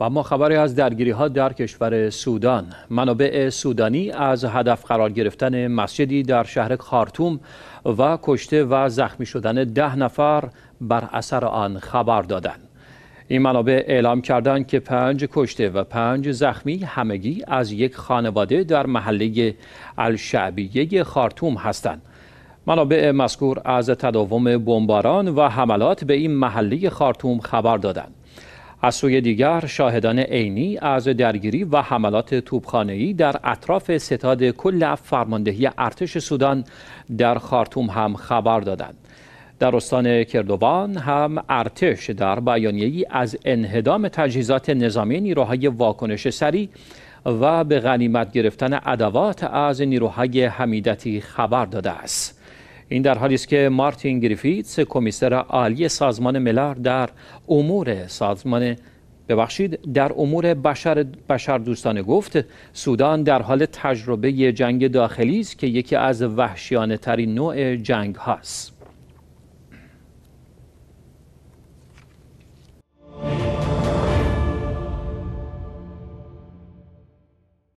و ما خبری از درگیری ها در کشور سودان منابع سودانی از هدف قرار گرفتن مسجدی در شهر خارتوم و کشته و زخمی شدن ده نفر بر اثر آن خبر دادند این منابع اعلام کردن که پنج کشته و پنج زخمی همگی از یک خانواده در محله الشعبیه خارتوم هستند منابع مذکور از تداوم بمباران و حملات به این محله خارتوم خبر دادند از سوی دیگر شاهدان عینی از درگیری و حملات توپخانه‌ای در اطراف ستاد کل فرماندهی ارتش سودان در خارتوم هم خبر دادند. در استان کردوان هم ارتش در بیانیه‌ای از انهدام تجهیزات نظامی نیروهای واکنش سریع و به غنیمت گرفتن ادوات از نیروهای حمیدتی خبر داده است. این در حالی است که مارتین گریفیتس کمیسر عالی سازمان ملل در امور سازمان ببخشید در امور بشر, بشر دوستانه گفت سودان در حال تجربه جنگ داخلی است که یکی از وحشیانه ترین نوع جنگ هاست